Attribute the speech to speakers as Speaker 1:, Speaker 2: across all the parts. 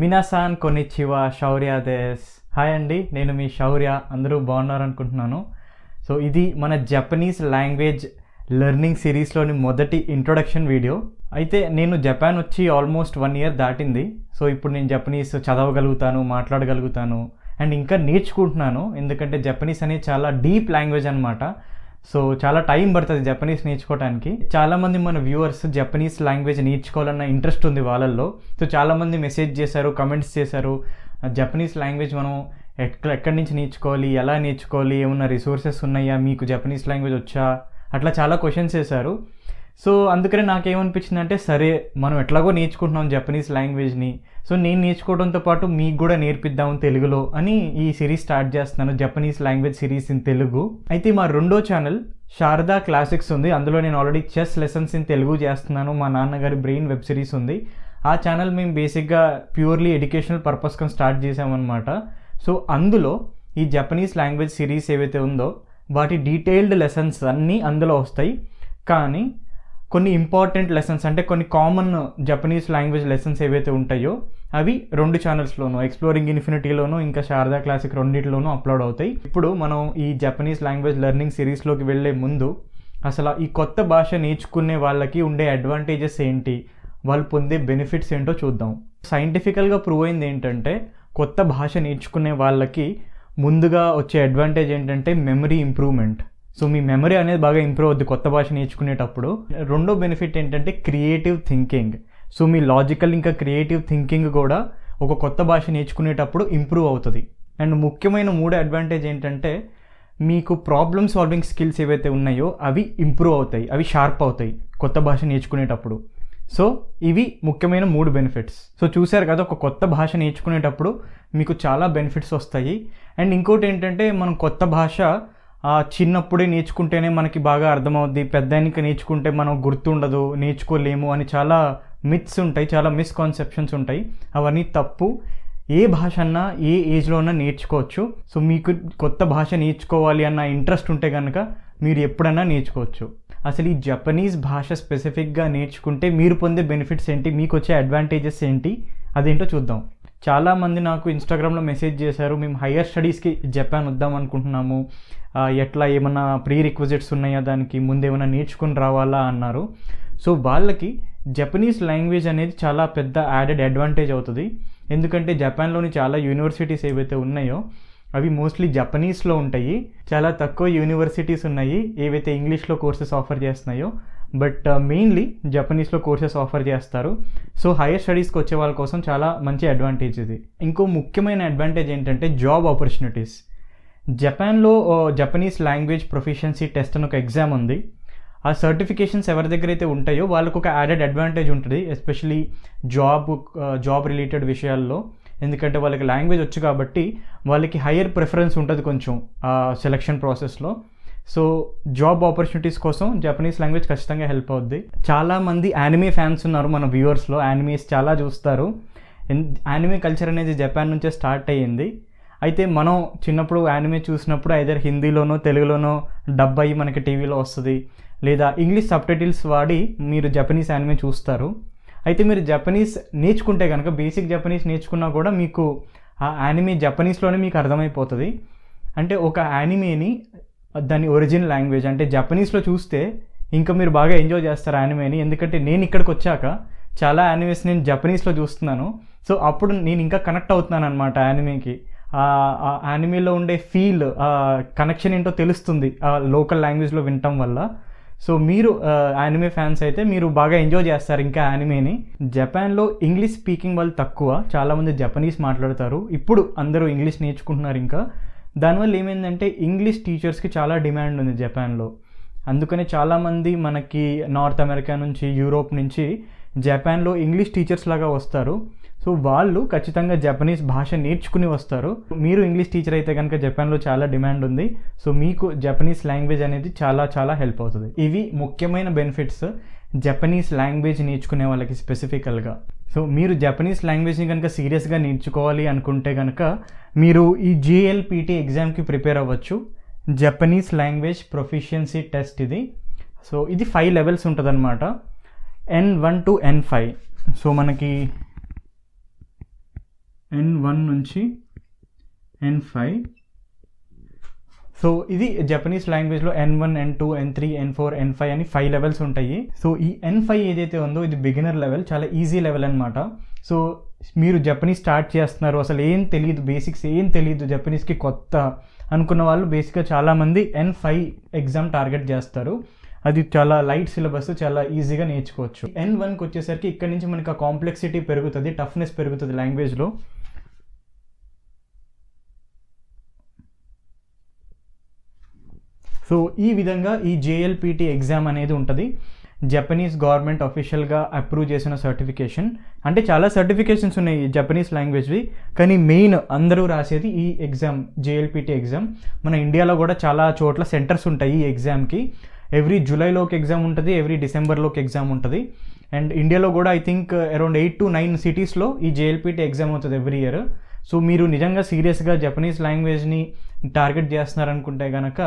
Speaker 1: మినాసాన్ కొనిచ్చివా Shaurya does hi అండి నేను మీ శౌర్య అందరూ బాగున్నారనుకుంటున్నాను సో ఇది మన జపనీస్ లాంగ్వేజ్ లెర్నింగ్ సిరీస్లోని మొదటి ఇంట్రొడక్షన్ వీడియో అయితే నేను జపాన్ వచ్చి ఆల్మోస్ట్ వన్ ఇయర్ దాటింది సో ఇప్పుడు నేను జపనీస్ చదవగలుగుతాను మాట్లాడగలుగుతాను అండ్ ఇంకా నేర్చుకుంటున్నాను ఎందుకంటే జపనీస్ అనేది చాలా డీప్ లాంగ్వేజ్ అనమాట సో చాలా టైం పడుతుంది జపనీస్ నేర్చుకోవడానికి చాలామంది మన వ్యూవర్స్ జపనీస్ లాంగ్వేజ్ నేర్చుకోవాలన్న ఇంట్రెస్ట్ ఉంది వాళ్ళల్లో సో చాలామంది మెసేజ్ చేశారు కమెంట్స్ చేశారు జపనీస్ లాంగ్వేజ్ మనం ఎక్కడ ఎక్కడి నుంచి నేర్చుకోవాలి ఎలా నేర్చుకోవాలి ఏమన్నా రిసోర్సెస్ ఉన్నాయా మీకు జపనీస్ లాంగ్వేజ్ వచ్చా అట్లా చాలా క్వశ్చన్స్ చేశారు సో అందుకనే నాకేమనిపించింది అంటే సరే మనం ఎట్లాగో నేర్చుకుంటున్నాం జపనీస్ లాంగ్వేజ్ని సో నేను నేర్చుకోవడంతో పాటు మీకు కూడా నేర్పిద్దాం తెలుగులో అని ఈ సిరీస్ స్టార్ట్ చేస్తున్నాను Japanese language series in Telugu అయితే మా రెండో ఛానల్ శారదా క్లాసిక్స్ ఉంది అందులో నేను already chess lessons in Telugu చేస్తున్నాను మా నాన్నగారి బ్రెయిన్ వెబ్ సిరీస్ ఉంది ఆ ఛానల్ మేము బేసిక్గా ప్యూర్లీ ఎడ్యుకేషనల్ పర్పస్ కొని స్టార్ట్ చేసామన్నమాట సో అందులో ఈ జపనీస్ లాంగ్వేజ్ సిరీస్ ఏవైతే ఉందో వాటి డీటెయిల్డ్ లెసన్స్ అన్నీ అందులో వస్తాయి కానీ కొన్ని ఇంపార్టెంట్ లెసన్స్ అంటే కొన్ని కామన్ జపనీస్ లాంగ్వేజ్ లెసన్స్ ఏవైతే ఉంటాయో అవి రెండు ఛానల్స్లోనూ ఎక్స్ప్లోరింగ్ ఇన్ఫినిటీలోనూ ఇంకా శారదా క్లాసిక్ రెండింటిలోనూ అప్లోడ్ అవుతాయి ఇప్పుడు మనం ఈ జపనీస్ లాంగ్వేజ్ లెర్నింగ్ సిరీస్లోకి వెళ్ళే ముందు అసలు ఈ కొత్త భాష నేర్చుకునే వాళ్ళకి ఉండే అడ్వాంటేజెస్ ఏంటి వాళ్ళు పొందే బెనిఫిట్స్ ఏంటో చూద్దాం సైంటిఫికల్గా ప్రూవ్ అయింది ఏంటంటే కొత్త భాష నేర్చుకునే వాళ్ళకి ముందుగా వచ్చే అడ్వాంటేజ్ ఏంటంటే మెమరీ ఇంప్రూవ్మెంట్ సో మీ మెమరీ అనేది బాగా ఇంప్రూవ్ అవుద్ది కొత్త భాష నేర్చుకునేటప్పుడు రెండో బెనిఫిట్ ఏంటంటే క్రియేటివ్ థింకింగ్ సో మీ లాజికల్ ఇంకా క్రియేటివ్ థింకింగ్ కూడా ఒక కొత్త భాష నేర్చుకునేటప్పుడు ఇంప్రూవ్ అవుతుంది అండ్ ముఖ్యమైన మూడో అడ్వాంటేజ్ ఏంటంటే మీకు ప్రాబ్లమ్ సాల్వింగ్ స్కిల్స్ ఏవైతే ఉన్నాయో అవి ఇంప్రూవ్ అవుతాయి అవి షార్ప్ అవుతాయి కొత్త భాష నేర్చుకునేటప్పుడు సో ఇవి ముఖ్యమైన మూడు బెనిఫిట్స్ సో చూశారు కదా ఒక కొత్త భాష నేర్చుకునేటప్పుడు మీకు చాలా బెనిఫిట్స్ వస్తాయి అండ్ ఇంకోటి ఏంటంటే మనం కొత్త భాష చిన్నప్పుడే నేర్చుకుంటేనే మనకి బాగా అర్థమవుద్ది పెద్దానికి నేర్చుకుంటే మనం గుర్తుండదు నేర్చుకోలేము అని చాలా మిత్స్ ఉంటాయి చాలా మిస్కాన్సెప్షన్స్ ఉంటాయి అవన్నీ తప్పు ఏ భాష అన్నా ఏ ఏజ్లో అన్నా నేర్చుకోవచ్చు సో మీకు కొత్త భాష నేర్చుకోవాలి అన్న ఇంట్రెస్ట్ ఉంటే కనుక మీరు ఎప్పుడన్నా నేర్చుకోవచ్చు అసలు ఈ జపనీస్ భాష స్పెసిఫిక్గా నేర్చుకుంటే మీరు పొందే బెనిఫిట్స్ ఏంటి మీకు వచ్చే అడ్వాంటేజెస్ ఏంటి అదేంటో చూద్దాం చాలామంది నాకు ఇన్స్టాగ్రామ్లో మెసేజ్ చేశారు మేము హయ్యర్ స్టడీస్కి జపాన్ వద్దాం అనుకుంటున్నాము ఎట్లా ఏమైనా ప్రీ రిక్వజిట్స్ ఉన్నాయా దానికి ముందేమైనా నేర్చుకుని రావాలా అన్నారు సో వాళ్ళకి జపనీస్ లాంగ్వేజ్ అనేది చాలా పెద్ద యాడెడ్ అడ్వాంటేజ్ అవుతుంది ఎందుకంటే జపాన్లోని చాలా యూనివర్సిటీస్ ఏవైతే ఉన్నాయో అవి మోస్ట్లీ జపనీస్లో ఉంటాయి చాలా తక్కువ యూనివర్సిటీస్ ఉన్నాయి ఏవైతే ఇంగ్లీష్లో కోర్సెస్ ఆఫర్ చేస్తున్నాయో బట్ మెయిన్లీ జపనీస్లో కోర్సెస్ ఆఫర్ చేస్తారు సో హైయర్ స్టడీస్కి వచ్చే వాళ్ళ కోసం చాలా మంచి అడ్వాంటేజ్ ఇది ఇంకో ముఖ్యమైన అడ్వాంటేజ్ ఏంటంటే జాబ్ ఆపర్చునిటీస్ జపాన్లో జపనీస్ లాంగ్వేజ్ ప్రొఫిషియన్సీ టెస్ట్ అని ఒక ఎగ్జామ్ ఉంది ఆ సర్టిఫికేషన్స్ ఎవరి దగ్గర అయితే ఉంటాయో వాళ్ళకు ఒక యాడెడ్ అడ్వాంటేజ్ ఉంటుంది ఎస్పెషలీ జాబ్ జాబ్ రిలేటెడ్ విషయాల్లో ఎందుకంటే వాళ్ళకి లాంగ్వేజ్ వచ్చు కాబట్టి వాళ్ళకి హయ్యర్ ప్రిఫరెన్స్ ఉంటుంది కొంచెం సెలక్షన్ ప్రాసెస్లో సో జాబ్ ఆపర్చునిటీస్ కోసం జపనీస్ లాంగ్వేజ్ ఖచ్చితంగా హెల్ప్ అవుద్ది చాలామంది యానిమే ఫ్యాన్స్ ఉన్నారు మన వ్యూవర్స్లో యానిమేస్ చాలా చూస్తారు యానిమే కల్చర్ అనేది జపాన్ నుంచే స్టార్ట్ అయ్యింది అయితే మనం చిన్నప్పుడు యానిమే చూసినప్పుడు ఐదర్ హిందీలోనో తెలుగులోనో డబ్ అయ్యి మనకి టీవీలో వస్తుంది లేదా ఇంగ్లీష్ సబ్ టైటిల్స్ వాడి మీరు జపనీస్ యానిమే చూస్తారు అయితే మీరు జపనీస్ నేర్చుకుంటే కనుక బేసిక్ జపనీస్ నేర్చుకున్నా కూడా మీకు ఆ యానిమే జపనీస్లోనే మీకు అర్థమైపోతుంది అంటే ఒక యానిమేని దాని ఒరిజిన్ లాంగ్వేజ్ అంటే జపనీస్లో చూస్తే ఇంకా మీరు బాగా ఎంజాయ్ చేస్తారు యానిమేని ఎందుకంటే నేను ఇక్కడికి వచ్చాక చాలా యానిమేస్ నేను జపనీస్లో చూస్తున్నాను సో అప్పుడు నేను ఇంకా కనెక్ట్ అవుతున్నాను అనమాట యానిమేకి యానిమేలో ఉండే ఫీల్ కనెక్షన్ ఏంటో తెలుస్తుంది ఆ లోకల్ లాంగ్వేజ్లో వినటం వల్ల సో మీరు యానిమే ఫ్యాన్స్ అయితే మీరు బాగా ఎంజాయ్ చేస్తారు ఇంకా యానిమేని జపాన్లో ఇంగ్లీష్ స్పీకింగ్ వాళ్ళు తక్కువ చాలామంది జపనీస్ మాట్లాడతారు ఇప్పుడు అందరూ ఇంగ్లీష్ నేర్చుకుంటున్నారు ఇంకా దానివల్ల ఏమైందంటే ఇంగ్లీష్ టీచర్స్కి చాలా డిమాండ్ ఉంది జపాన్లో అందుకనే చాలామంది మనకి నార్త్ అమెరికా నుంచి యూరోప్ నుంచి జపాన్లో ఇంగ్లీష్ టీచర్స్ లాగా వస్తారు సో వాళ్ళు ఖచ్చితంగా జపనీస్ భాష నేర్చుకుని వస్తారు మీరు ఇంగ్లీష్ టీచర్ అయితే కనుక జపాన్లో చాలా డిమాండ్ ఉంది సో మీకు జపనీస్ లాంగ్వేజ్ అనేది చాలా చాలా హెల్ప్ అవుతుంది ఇవి ముఖ్యమైన బెనిఫిట్స్ జపనీస్ లాంగ్వేజ్ నేర్చుకునే వాళ్ళకి స్పెసిఫికల్గా సో మీరు జపనీస్ లాంగ్వేజ్ని కనుక సీరియస్గా నేర్చుకోవాలి అనుకుంటే కనుక మీరు ఈ జిఎల్పిటి ఎగ్జామ్కి ప్రిపేర్ అవ్వచ్చు జపనీస్ లాంగ్వేజ్ ప్రొఫిషియన్సీ టెస్ట్ ఇది సో ఇది ఫైవ్ లెవెల్స్ ఉంటుంది అనమాట N one to N five so మనకి ఎన్ వన్ నుంచి ఎన్ ఫైవ్ సో ఇది జపనీస్ లాంగ్వేజ్లో N one N two N three N four N five అని ఫైవ్ లెవెల్స్ ఉంటాయి సో ఈ ఎన్ ఫైవ్ ఏదైతే ఉందో ఇది బిగినర్ లెవెల్ చాలా ఈజీ లెవెల్ అనమాట సో మీరు జపనీస్ స్టార్ట్ చేస్తున్నారు అసలు ఏం తెలియదు బేసిక్స్ ఏం తెలియదు జపనీస్కి కొత్త అనుకున్న వాళ్ళు బేసిక్గా చాలామంది ఎన్ ఫైవ్ ఎగ్జామ్ టార్గెట్ చేస్తారు అది చాలా లైట్ సిలబస్ చాలా ఈజీగా నేర్చుకోవచ్చు ఎన్ వన్కి వచ్చేసరికి ఇక్కడ నుంచి మనకి ఆ కాంప్లెక్సిటీ పెరుగుతుంది టఫ్నెస్ పెరుగుతుంది లాంగ్వేజ్లో సో ఈ విధంగా ఈ జేఎల్పిటి ఎగ్జామ్ అనేది ఉంటుంది జపనీస్ గవర్నమెంట్ అఫీషియల్గా అప్రూవ్ చేసిన సర్టిఫికేషన్ అంటే చాలా సర్టిఫికేషన్స్ ఉన్నాయి జపనీస్ లాంగ్వేజ్వి కానీ మెయిన్ అందరూ రాసేది ఈ ఎగ్జామ్ జేఎల్పిటి ఎగ్జామ్ మన ఇండియాలో కూడా చాలా చోట్ల సెంటర్స్ ఉంటాయి ఈ ఎగ్జామ్కి ఎవ్రీ జూలైలో ఒక ఎగ్జామ్ ఉంటుంది ఎవ్రీ డిసెంబర్లో ఒక ఎగ్జామ్ ఉంటుంది అండ్ ఇండియాలో కూడా I think around eight to nine సిటీస్లో ఈ జేఎల్పిటి ఎగ్జామ్ అవుతుంది ఎవ్రీ ఇయర్ సో మీరు నిజంగా సీరియస్గా జపనీస్ లాంగ్వేజ్ని టార్గెట్ చేస్తున్నారనుకుంటే కనుక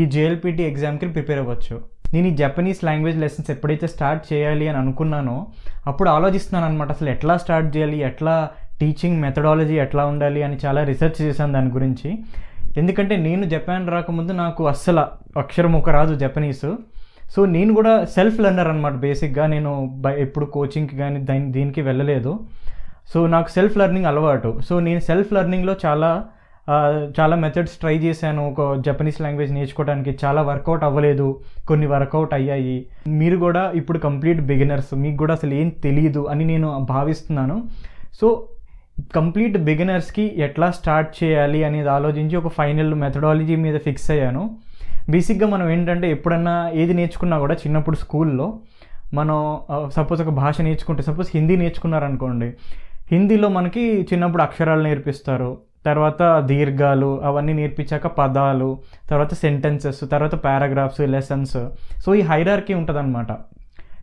Speaker 1: ఈ జేఎల్పిటి ఎగ్జామ్కి ప్రిపేర్ అవ్వచ్చు నేను ఈ జపనీస్ లాంగ్వేజ్ లెసన్స్ ఎప్పుడైతే స్టార్ట్ చేయాలి అని అనుకున్నానో అప్పుడు ఆలోచిస్తున్నాను అనమాట అసలు ఎట్లా స్టార్ట్ చేయాలి ఎట్లా టీచింగ్ మెథడాలజీ ఎట్లా ఉండాలి అని చాలా రీసెర్చ్ చేశాను దాని గురించి ఎందుకంటే నేను జపాన్ రాకముందు నాకు అస్సలు అక్షరం ఒక రాదు జపనీసు సో నేను కూడా సెల్ఫ్ లెర్నర్ అనమాట బేసిక్గా నేను ఎప్పుడు కోచింగ్కి కానీ దీనికి వెళ్ళలేదు సో నాకు సెల్ఫ్ లెర్నింగ్ అలవాటు సో నేను సెల్ఫ్ లెర్నింగ్లో చాలా చాలా మెథడ్స్ ట్రై చేశాను ఒక జపనీస్ లాంగ్వేజ్ నేర్చుకోవడానికి చాలా వర్కౌట్ అవ్వలేదు కొన్ని వర్కౌట్ అయ్యాయి మీరు కూడా ఇప్పుడు కంప్లీట్ బిగినర్స్ మీకు కూడా అసలు ఏం తెలియదు అని నేను భావిస్తున్నాను సో కంప్లీట్ బిగినర్స్కి ఎట్లా స్టార్ట్ చేయాలి అనేది ఆలోచించి ఒక ఫైనల్ మెథడాలజీ మీద ఫిక్స్ అయ్యాను బేసిక్గా మనం ఏంటంటే ఎప్పుడన్నా ఏది నేర్చుకున్నా కూడా చిన్నప్పుడు స్కూల్లో మనం సపోజ్ ఒక భాష నేర్చుకుంటే సపోజ్ హిందీ నేర్చుకున్నారనుకోండి హిందీలో మనకి చిన్నప్పుడు అక్షరాలు నేర్పిస్తారు తర్వాత దీర్ఘాలు అవన్నీ నేర్పించాక పదాలు తర్వాత సెంటెన్సెస్ తర్వాత పారాగ్రాఫ్స్ లెసన్స్ సో ఈ హైరార్కీ ఉంటుందన్నమాట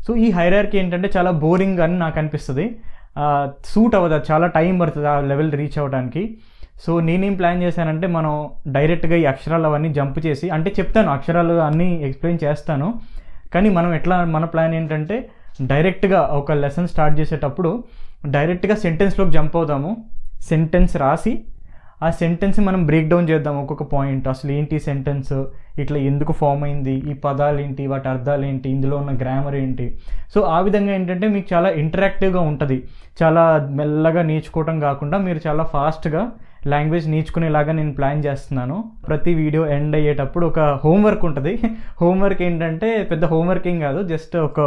Speaker 1: సో ఈ హైరార్కీ ఏంటంటే చాలా బోరింగ్ అని నాకు అనిపిస్తుంది సూట్ అవ్వదు చాలా టైం పడుతుంది ఆ లెవెల్ రీచ్ అవ్వడానికి సో నేనేం ప్లాన్ చేశానంటే మనం డైరెక్ట్గా ఈ అక్షరాలు అవన్నీ జంప్ చేసి అంటే చెప్తాను అక్షరాలు అన్నీ ఎక్స్ప్లెయిన్ చేస్తాను కానీ మనం ఎట్లా మన ప్లాన్ ఏంటంటే డైరెక్ట్గా ఒక లెసన్ స్టార్ట్ చేసేటప్పుడు డైరెక్ట్గా సెంటెన్స్లోకి జంప్ అవుదాము సెంటెన్స్ రాసి ఆ సెంటెన్స్ మనం బ్రేక్ డౌన్ చేద్దాం ఒక్కొక్క పాయింట్ అసలు ఏంటి సెంటెన్స్ ఇట్లా ఎందుకు ఫామ్ అయింది ఈ పదాలు ఏంటి వాటి అర్థాలు ఏంటి ఇందులో ఉన్న గ్రామర్ ఏంటి సో ఆ విధంగా ఏంటంటే మీకు చాలా ఇంటరాక్టివ్గా ఉంటుంది చాలా మెల్లగా నేర్చుకోవటం కాకుండా మీరు చాలా ఫాస్ట్గా లాంగ్వేజ్ నేర్చుకునేలాగా నేను ప్లాన్ చేస్తున్నాను ప్రతి వీడియో ఎండ్ అయ్యేటప్పుడు ఒక హోంవర్క్ ఉంటుంది హోంవర్క్ ఏంటంటే పెద్ద హోంవర్క్ ఏం కాదు జస్ట్ ఒక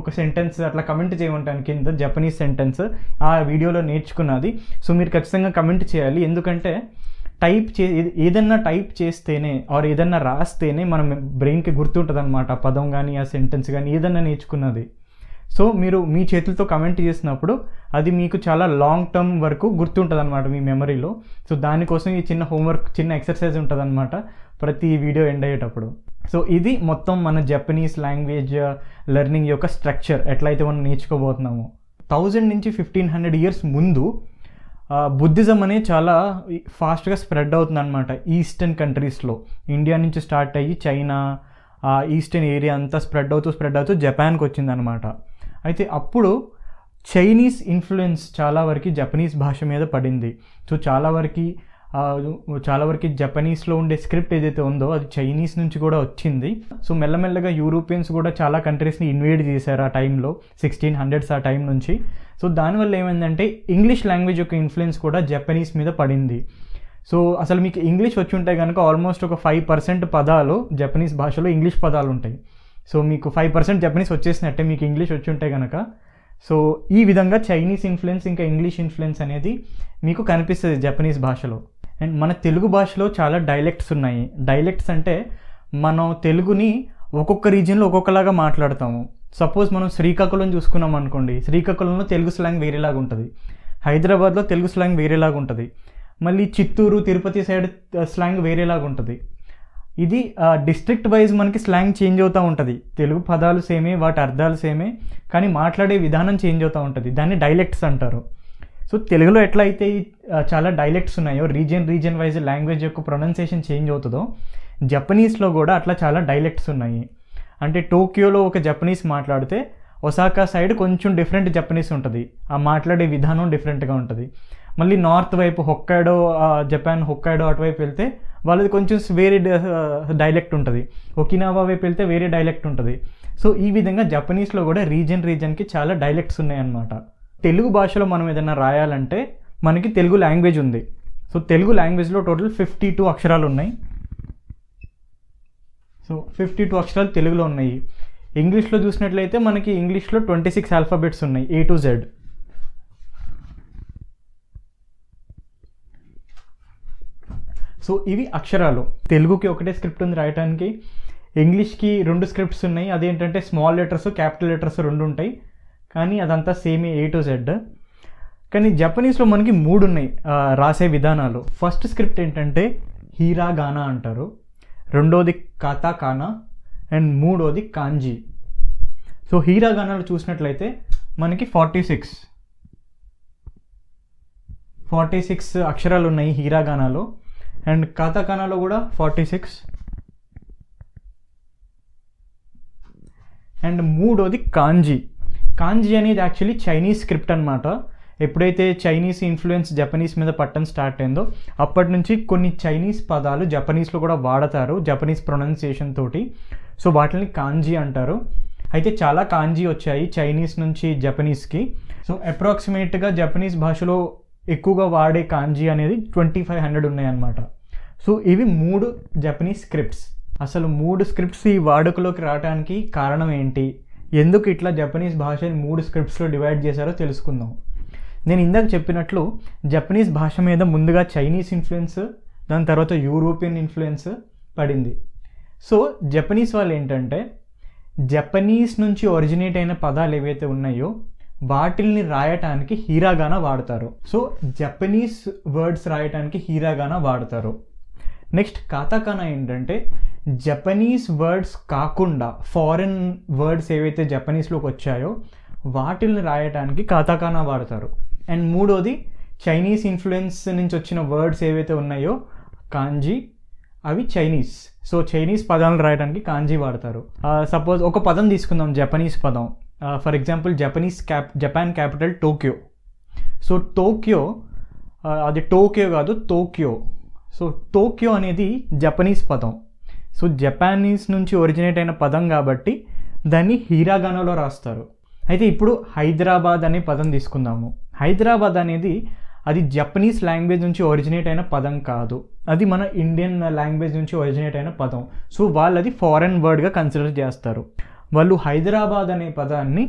Speaker 1: ఒక సెంటెన్స్ అట్లా కమెంట్ చేయమంటాను కింద జపనీస్ సెంటెన్స్ ఆ వీడియోలో నేర్చుకున్నది సో మీరు ఖచ్చితంగా కమెంట్ చేయాలి ఎందుకంటే టైప్ చే ఏదన్నా టైప్ చేస్తేనే ఆర్ ఏదన్నా రాస్తేనే మనం బ్రెయిన్కి గుర్తుంటుంది అనమాట ఆ పదం కానీ ఆ సెంటెన్స్ కానీ ఏదన్నా నేర్చుకున్నది సో మీరు మీ చేతులతో కమెంట్ చేసినప్పుడు అది మీకు చాలా లాంగ్ టర్మ్ వరకు గుర్తుంటుంది అనమాట మీ మెమరీలో సో దానికోసం ఈ చిన్న హోంవర్క్ చిన్న ఎక్సర్సైజ్ ఉంటుంది అనమాట ప్రతి వీడియో ఎండ్ అయ్యేటప్పుడు సో ఇది మొత్తం మన జపనీస్ లాంగ్వేజ్ లెర్నింగ్ యొక్క స్ట్రక్చర్ ఎట్లయితే మనం నేర్చుకోబోతున్నాము థౌజండ్ నుంచి ఫిఫ్టీన్ హండ్రెడ్ ఇయర్స్ ముందు బుద్ధిజం uh, అనేది చాలా ఫాస్ట్గా స్ప్రెడ్ అవుతుంది అనమాట ఈస్టర్న్ కంట్రీస్లో ఇండియా నుంచి స్టార్ట్ అయ్యి చైనా ఈస్టర్న్ ఏరియా అంతా స్ప్రెడ్ అవుతూ స్ప్రెడ్ అవుతూ జపాన్కి వచ్చిందనమాట అయితే అప్పుడు చైనీస్ ఇన్ఫ్లుయెన్స్ చాలా వరకు జపనీస్ భాష మీద పడింది సో చాలా వరకు చాలా వరకు జపనీస్లో ఉండే స్క్రిప్ట్ ఏదైతే ఉందో అది చైనీస్ నుంచి కూడా వచ్చింది సో మెల్లమెల్లగా యూరోపియన్స్ కూడా చాలా కంట్రీస్ని ఇన్వేట్ చేశారు ఆ టైంలో సిక్స్టీన్ హండ్రెడ్స్ ఆ టైం నుంచి సో దానివల్ల ఏమైందంటే ఇంగ్లీష్ లాంగ్వేజ్ యొక్క ఇన్ఫ్లుయెన్స్ కూడా జపనీస్ మీద పడింది సో అసలు మీకు ఇంగ్లీష్ వచ్చి ఉంటే కనుక ఆల్మోస్ట్ ఒక ఫైవ్ పర్సెంట్ పదాలు జపనీస్ భాషలో ఇంగ్లీష్ పదాలు ఉంటాయి సో మీకు ఫైవ్ పర్సెంట్ జపనీస్ వచ్చేసినట్టే మీకు ఇంగ్లీష్ వచ్చి ఉంటే కనుక సో ఈ విధంగా చైనీస్ ఇన్ఫ్లుయెన్స్ ఇంకా ఇంగ్లీష్ ఇన్ఫ్లుయెన్స్ అనేది మీకు కనిపిస్తుంది జపనీస్ భాషలో అండ్ మన తెలుగు భాషలో చాలా డైలెక్ట్స్ ఉన్నాయి డైలెక్ట్స్ అంటే మనం తెలుగుని ఒక్కొక్క రీజియన్లో ఒక్కొక్కలాగా మాట్లాడతాము సపోజ్ మనం శ్రీకాకుళం చూసుకున్నాం అనుకోండి శ్రీకాకుళంలో తెలుగు స్లాంగ్ వేరేలాగా ఉంటుంది హైదరాబాద్లో తెలుగు స్లాంగ్ వేరేలాగా ఉంటుంది మళ్ళీ చిత్తూరు తిరుపతి సైడ్ స్లాంగ్ వేరేలాగా ఉంటుంది ఇది డిస్ట్రిక్ట్ వైజ్ మనకి స్లాంగ్ చేంజ్ అవుతూ ఉంటుంది తెలుగు పదాలు సేమే వాటి అర్థాలు సేమే కానీ మాట్లాడే విధానం చేంజ్ అవుతూ ఉంటుంది దాన్ని డైలెక్ట్స్ అంటారు సో తెలుగులో ఎట్లయితే చాలా డైలెక్ట్స్ ఉన్నాయో రీజియన్ రీజియన్ వైజ్ లాంగ్వేజ్ యొక్క ప్రొనౌన్సియేషన్ చేంజ్ అవుతుందో జపనీస్లో కూడా అట్లా చాలా డైలెక్ట్స్ ఉన్నాయి అంటే టోక్యోలో ఒక జపనీస్ మాట్లాడితే ఒసాకా సైడ్ కొంచెం డిఫరెంట్ జపనీస్ ఉంటుంది ఆ మాట్లాడే విధానం డిఫరెంట్గా ఉంటుంది మళ్ళీ నార్త్ వైపు హొక్కైడో జపాన్ హొక్కైడో అటువైపు వెళ్తే వాళ్ళది కొంచెం వేరే డైలెక్ట్ ఉంటుంది ఒకినావా వైపు వెళ్తే వేరే డైలెక్ట్ ఉంటుంది సో ఈ విధంగా జపనీస్లో కూడా రీజన్ రీజన్కి చాలా డైలెక్ట్స్ ఉన్నాయన్నమాట తెలుగు భాషలో మనం ఏదైనా రాయాలంటే మనకి తెలుగు లాంగ్వేజ్ ఉంది సో తెలుగు లాంగ్వేజ్లో టోటల్ ఫిఫ్టీ టూ అక్షరాలు ఉన్నాయి సో ఫిఫ్టీ టూ అక్షరాలు తెలుగులో ఉన్నాయి ఇంగ్లీష్లో చూసినట్లయితే మనకి ఇంగ్లీష్లో ట్వంటీ సిక్స్ ఆల్ఫాబెట్స్ ఉన్నాయి ఏ టు జెడ్ సో ఇవి అక్షరాలు తెలుగుకి ఒకటే స్క్రిప్ట్ ఉంది రాయడానికి ఇంగ్లీష్కి రెండు స్క్రిప్ట్స్ ఉన్నాయి అదేంటంటే స్మాల్ లెటర్స్ క్యాపిటల్ లెటర్స్ రెండు ఉంటాయి కానీ అదంతా సేమ్ ఏ టు జెడ్ కానీ జపనీస్లో మనకి మూడు ఉన్నాయి రాసే విధానాలు ఫస్ట్ స్క్రిప్ట్ ఏంటంటే హీరా గానా అంటారు రెండోది కాతా కానా అండ్ మూడోది కాంజీ సో హీరా గానాలు చూసినట్లయితే మనకి ఫార్టీ సిక్స్ ఫార్టీ సిక్స్ అక్షరాలు ఉన్నాయి హీరా గానాలు అండ్ కానాలో కూడా ఫార్టీ సిక్స్ అండ్ మూడోది కాంజీ కాంజీ అనేది యాక్చువల్లీ చైనీస్ స్క్రిప్ట్ అనమాట ఎప్పుడైతే చైనీస్ ఇన్ఫ్లుయెన్స్ జపనీస్ మీద పట్టడం స్టార్ట్ అయిందో అప్పటి నుంచి కొన్ని చైనీస్ పదాలు జపనీస్లో కూడా వాడతారు జపనీస్ ప్రొనౌన్సియేషన్ తోటి సో వాటిని కాంజీ అంటారు అయితే చాలా కాంజీ వచ్చాయి చైనీస్ నుంచి జపనీస్కి సో అప్రాక్సిమేట్గా జపనీస్ భాషలో ఎక్కువగా వాడే కాంజీ అనేది ట్వంటీ ఫైవ్ హండ్రెడ్ ఉన్నాయన్నమాట సో ఇవి మూడు జపనీస్ స్క్రిప్ట్స్ అసలు మూడు స్క్రిప్ట్స్ ఈ వాడుకలోకి రావడానికి కారణం ఏంటి ఎందుకు ఇట్లా జపనీస్ భాషని మూడు స్క్రిప్ట్స్లో డివైడ్ చేశారో తెలుసుకుందాం నేను ఇందాక చెప్పినట్లు జపనీస్ భాష మీద ముందుగా చైనీస్ ఇన్ఫ్లుయెన్స్ దాని తర్వాత యూరోపియన్ ఇన్ఫ్లుయెన్స్ పడింది సో జపనీస్ వాళ్ళు ఏంటంటే జపనీస్ నుంచి ఒరిజినేట్ అయిన పదాలు ఏవైతే ఉన్నాయో వాటిల్ని రాయటానికి హీరాగానా వాడతారు సో జపనీస్ వర్డ్స్ రాయటానికి హీరాగానా వాడతారు నెక్స్ట్ కాతాకానా ఏంటంటే జపనీస్ వర్డ్స్ కాకుండా ఫారిన్ వర్డ్స్ ఏవైతే జపనీస్లోకి వచ్చాయో వాటిల్ని రాయడానికి కాతాకానా వాడతారు అండ్ మూడోది చైనీస్ ఇన్ఫ్లుయెన్స్ నుంచి వచ్చిన వర్డ్స్ ఏవైతే ఉన్నాయో కాంజీ అవి చైనీస్ సో చైనీస్ పదాలను రాయడానికి కాంజీ వాడతారు సపోజ్ ఒక పదం తీసుకుందాం జపనీస్ పదం for example Japanese cap Japan capital Tokyo so Tokyo అది టోక్యో కాదు టోక్యో సో టోక్యో అనేది జపనీస్ పదం సో జపానీస్ నుంచి ఒరిజినేట్ అయిన పదం కాబట్టి దాన్ని హీరాగానలో రాస్తారు అయితే ఇప్పుడు హైదరాబాద్ అనే పదం తీసుకుందాము హైదరాబాద్ అనేది అది జపనీస్ లాంగ్వేజ్ నుంచి ఒరిజినేట్ అయిన పదం కాదు అది మన ఇండియన్ లాంగ్వేజ్ నుంచి ఒరిజినేట్ అయిన పదం సో వాళ్ళు అది ఫారెన్ వర్డ్గా కన్సిడర్ చేస్తారు వాళ్ళు హైదరాబాద్ అనే పదాన్ని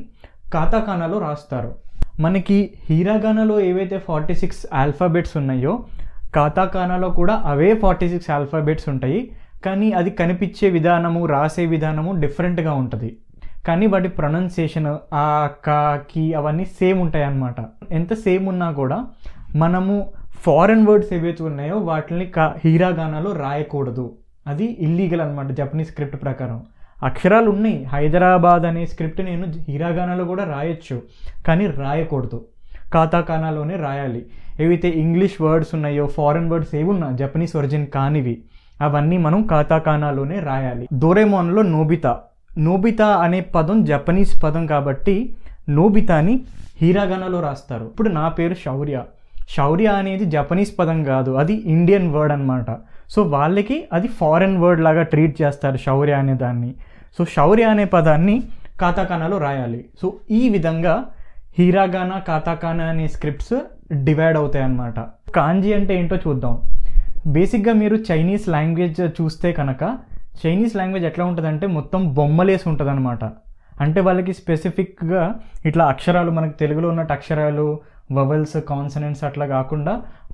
Speaker 1: కాతాకానాలో రాస్తారు మనకి హీరాగానాలో ఏవైతే ఫార్టీ సిక్స్ ఆల్ఫాబెట్స్ ఉన్నాయో కాతాకానాలో కూడా అవే ఫార్టీ సిక్స్ ఆల్ఫాబెట్స్ ఉంటాయి కానీ అది కనిపించే విధానము రాసే విధానము డిఫరెంట్గా ఉంటుంది కానీ వాటి ప్రొనౌన్సియేషన్ ఆ కాకి అవన్నీ సేమ్ ఉంటాయి అన్నమాట ఎంత సేమ్ ఉన్నా కూడా మనము ఫారెన్ వర్డ్స్ ఏవైతే ఉన్నాయో వాటిని కా హీరాగానాలో రాయకూడదు అది ఇల్లీగల్ అనమాట జపనీస్ స్క్రిప్ట్ ప్రకారం అక్షరాలు ఉన్నాయి హైదరాబాద్ అనే స్క్రిప్ట్ నేను హీరాగానాలో కూడా రాయొచ్చు కానీ రాయకూడదు కాతాకానాలోనే రాయాలి ఏవైతే ఇంగ్లీష్ వర్డ్స్ ఉన్నాయో ఫారెన్ వర్డ్స్ ఏవి ఉన్నా జపనీస్ ఒరిజిన్ కానివి అవన్నీ మనం కాతాకానాలోనే రాయాలి దోరేమోన్లో నోబితా నోబితా అనే పదం జపనీస్ పదం కాబట్టి నోబితాని హీరాగనలో రాస్తారు ఇప్పుడు నా పేరు శౌర్య శౌర్య అనేది జపనీస్ పదం కాదు అది ఇండియన్ వర్డ్ అనమాట సో వాళ్ళకి అది ఫారెన్ వర్డ్ లాగా ట్రీట్ చేస్తారు శౌర్య అనే దాన్ని సో శౌర్య అనే పదాన్ని కాతాకానాలో రాయాలి సో ఈ విధంగా హీరాగానా కాతాకానా అనే స్క్రిప్ట్స్ డివైడ్ అవుతాయి అన్నమాట కాంజీ అంటే ఏంటో చూద్దాం బేసిక్గా మీరు చైనీస్ లాంగ్వేజ్ చూస్తే కనుక చైనీస్ లాంగ్వేజ్ ఎట్లా ఉంటుందంటే మొత్తం బొమ్మలేసి ఉంటుంది అనమాట అంటే వాళ్ళకి స్పెసిఫిక్గా ఇట్లా అక్షరాలు మనకు తెలుగులో ఉన్నట్టు అక్షరాలు వవల్స్ కాన్సనెంట్స్ అట్లా కాకుండా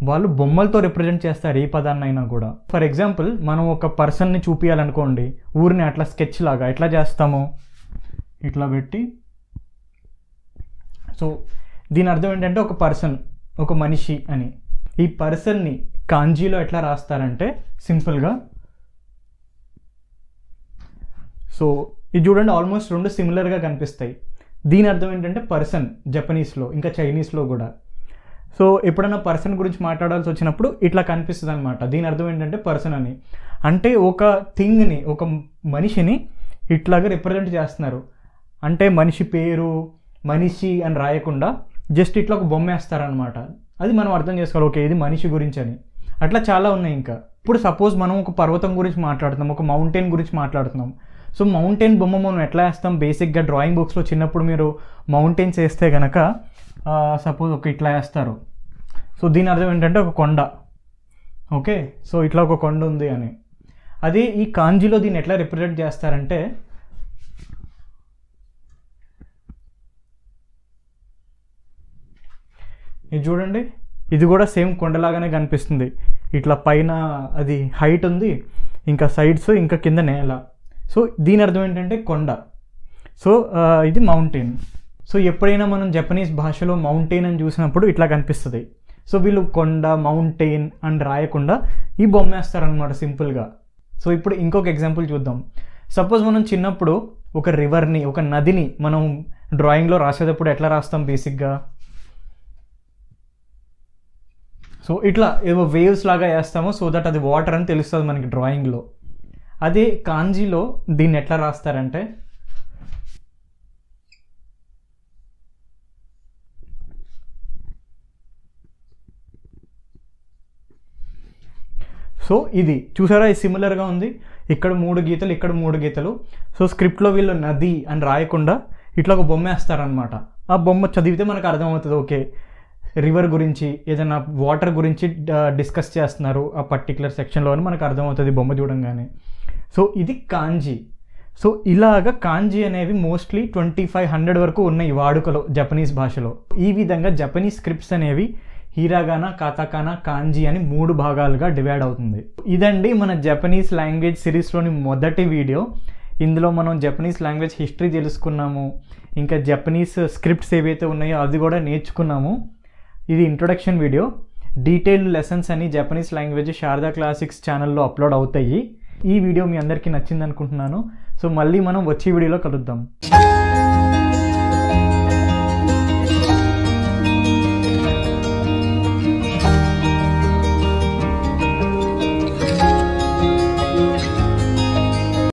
Speaker 1: వాళ్ళు బొమ్మలతో రిప్రజెంట్ చేస్తారు ఏ పదాన్నైనా కూడా ఫర్ ఎగ్జాంపుల్ మనం ఒక పర్సన్ని చూపించాలనుకోండి ఊరిని అట్లా స్కెచ్ లాగా ఎట్లా చేస్తాము ఇట్లా పెట్టి సో దీని అర్థం ఏంటంటే ఒక పర్సన్ ఒక మనిషి అని ఈ పర్సన్ని కాంజీలో ఎట్లా రాస్తారంటే సింపుల్గా సో ఇది చూడండి ఆల్మోస్ట్ రెండు సిమిలర్గా కనిపిస్తాయి దీని అర్థం ఏంటంటే పర్సన్ జపనీస్లో ఇంకా చైనీస్లో కూడా సో ఎప్పుడన్నా పర్సన్ గురించి మాట్లాడాల్సి వచ్చినప్పుడు ఇట్లా కనిపిస్తుంది అనమాట దీని అర్థం ఏంటంటే పర్సన్ అని అంటే ఒక థింగ్ని ఒక మనిషిని ఇట్లాగా రిప్రజెంట్ చేస్తున్నారు అంటే మనిషి పేరు మనిషి అని రాయకుండా జస్ట్ ఇట్లా ఒక బొమ్మ వేస్తారనమాట అది మనం అర్థం చేసుకోవాలి ఓకే ఇది మనిషి గురించి అని అట్లా చాలా ఉన్నాయి ఇంకా ఇప్పుడు సపోజ్ మనం ఒక పర్వతం గురించి మాట్లాడుతున్నాం ఒక మౌంటైన్ గురించి మాట్లాడుతున్నాం సో మౌంటైన్ బొమ్మ మనం ఎట్లా వేస్తాం బేసిక్గా డ్రాయింగ్ బుక్స్లో చిన్నప్పుడు మీరు మౌంటైన్స్ వేస్తే కనుక సపోజ్ ఒక ఇట్లా వేస్తారు సో దీని అర్థం ఏంటంటే ఒక కొండ ఓకే సో ఇట్లా ఒక కొండ ఉంది అని అది ఈ కాంజీలో దీన్ని ఎట్లా రిప్రజెంట్ చేస్తారంటే ఇది చూడండి ఇది కూడా సేమ్ కొండలాగానే కనిపిస్తుంది ఇట్లా పైన అది హైట్ ఉంది ఇంకా సైడ్స్ ఇంకా కింద నేల సో దీని అర్థం ఏంటంటే కొండ సో ఇది మౌంటైన్ సో ఎప్పుడైనా మనం జపనీస్ భాషలో మౌంటైన్ అని చూసినప్పుడు ఇట్లా కనిపిస్తుంది సో వీళ్ళు కొండ మౌంటైన్ అని రాయకుండా ఈ అనమాట సింపుల్గా సో ఇప్పుడు ఇంకొక ఎగ్జాంపుల్ చూద్దాం సపోజ్ మనం చిన్నప్పుడు ఒక రివర్ని ఒక నదిని మనం డ్రాయింగ్లో రాసేటప్పుడు ఎట్లా రాస్తాం బేసిక్గా సో ఇట్లా ఏవో వేవ్స్ లాగా వేస్తాము సో దట్ అది వాటర్ అని తెలుస్తుంది మనకి డ్రాయింగ్లో అదే కాంజీలో దీన్ని ఎట్లా రాస్తారంటే సో ఇది చూసారా ఇది సిమిలర్గా ఉంది ఇక్కడ మూడు గీతలు ఇక్కడ మూడు గీతలు సో స్క్రిప్ట్లో వీళ్ళు నది అని రాయకుండా ఇట్లా ఒక బొమ్మ వేస్తారనమాట ఆ బొమ్మ చదివితే మనకు అర్థమవుతుంది ఓకే రివర్ గురించి ఏదైనా వాటర్ గురించి డిస్కస్ చేస్తున్నారు ఆ పర్టికులర్ సెక్షన్లో అని మనకు అర్థమవుతుంది బొమ్మ చూడంగానే సో ఇది కాంజీ సో ఇలాగ కాంజీ అనేవి మోస్ట్లీ ట్వంటీ ఫైవ్ హండ్రెడ్ వరకు ఉన్నాయి వాడుకలో జపనీస్ భాషలో ఈ విధంగా జపనీస్ స్క్రిప్ట్స్ అనేవి హీరాగానా కాతాకానా కాంజీ అని మూడు భాగాలుగా డివైడ్ అవుతుంది ఇదండి మన జపనీస్ లాంగ్వేజ్ సిరీస్లోని మొదటి వీడియో ఇందులో మనం జపనీస్ లాంగ్వేజ్ హిస్టరీ తెలుసుకున్నాము ఇంకా జపనీస్ స్క్రిప్ట్స్ ఏవైతే ఉన్నాయో అది కూడా నేర్చుకున్నాము ఇది ఇంట్రొడక్షన్ వీడియో డీటెయిల్డ్ లెసన్స్ అని జపనీస్ లాంగ్వేజ్ శారదా క్లాసిక్స్ ఛానల్లో అప్లోడ్ అవుతాయి ఈ వీడియో మీ అందరికీ నచ్చింది అనుకుంటున్నాను సో మళ్ళీ మనం వచ్చే వీడియోలో కలుద్దాం